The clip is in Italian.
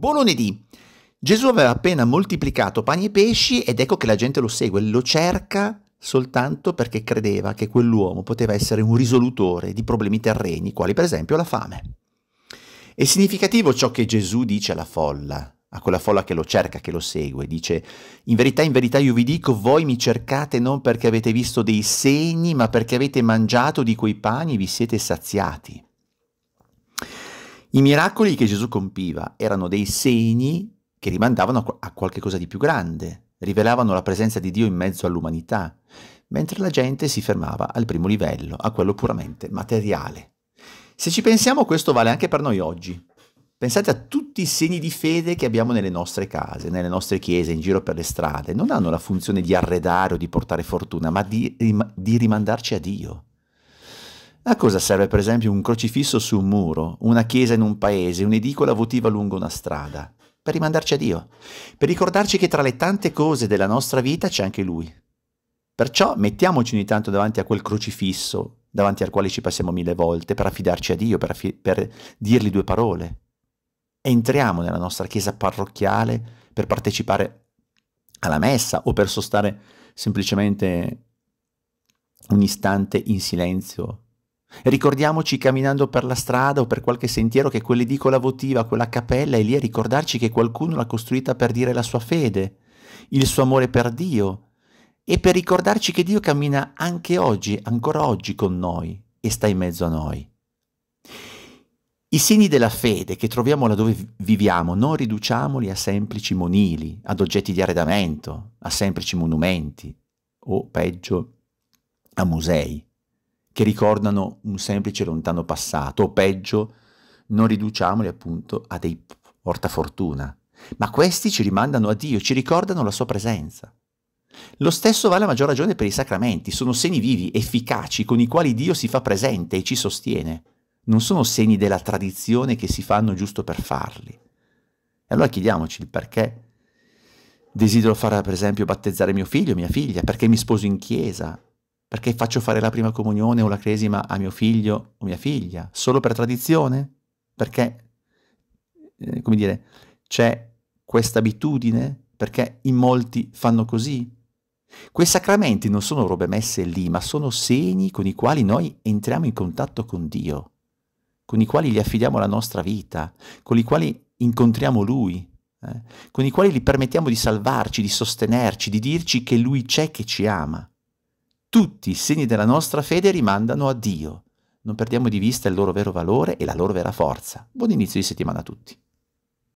Buon lunedì! Gesù aveva appena moltiplicato pani e pesci ed ecco che la gente lo segue, lo cerca soltanto perché credeva che quell'uomo poteva essere un risolutore di problemi terreni, quali per esempio la fame. È significativo ciò che Gesù dice alla folla, a quella folla che lo cerca, che lo segue. Dice, in verità, in verità io vi dico, voi mi cercate non perché avete visto dei segni, ma perché avete mangiato di quei pani e vi siete saziati. I miracoli che Gesù compiva erano dei segni che rimandavano a qualcosa di più grande, rivelavano la presenza di Dio in mezzo all'umanità, mentre la gente si fermava al primo livello, a quello puramente materiale. Se ci pensiamo questo vale anche per noi oggi. Pensate a tutti i segni di fede che abbiamo nelle nostre case, nelle nostre chiese, in giro per le strade. Non hanno la funzione di arredare o di portare fortuna, ma di, di rimandarci a Dio. A cosa serve per esempio un crocifisso su un muro, una chiesa in un paese, un'edicola votiva lungo una strada? Per rimandarci a Dio, per ricordarci che tra le tante cose della nostra vita c'è anche Lui. Perciò mettiamoci ogni tanto davanti a quel crocifisso, davanti al quale ci passiamo mille volte, per affidarci a Dio, per, per dirgli due parole. Entriamo nella nostra chiesa parrocchiale per partecipare alla messa o per sostare semplicemente un istante in silenzio Ricordiamoci camminando per la strada o per qualche sentiero che quell'edicola votiva, quella cappella è lì a ricordarci che qualcuno l'ha costruita per dire la sua fede, il suo amore per Dio e per ricordarci che Dio cammina anche oggi, ancora oggi con noi e sta in mezzo a noi. I segni della fede che troviamo laddove viviamo non riduciamoli a semplici monili, ad oggetti di arredamento, a semplici monumenti o peggio a musei che ricordano un semplice lontano passato, o peggio, non riduciamoli appunto a dei portafortuna, ma questi ci rimandano a Dio, ci ricordano la sua presenza. Lo stesso vale a maggior ragione per i sacramenti, sono segni vivi, efficaci, con i quali Dio si fa presente e ci sostiene. Non sono segni della tradizione che si fanno giusto per farli. E allora chiediamoci il perché desidero fare, per esempio, battezzare mio figlio, mia figlia, perché mi sposo in chiesa, perché faccio fare la prima comunione o la cresima a mio figlio o mia figlia? Solo per tradizione? Perché, eh, come dire, c'è questa abitudine? Perché in molti fanno così? Quei sacramenti non sono robe messe lì, ma sono segni con i quali noi entriamo in contatto con Dio, con i quali gli affidiamo la nostra vita, con i quali incontriamo Lui, eh, con i quali gli permettiamo di salvarci, di sostenerci, di dirci che Lui c'è che ci ama tutti i segni della nostra fede rimandano a Dio. Non perdiamo di vista il loro vero valore e la loro vera forza. Buon inizio di settimana a tutti.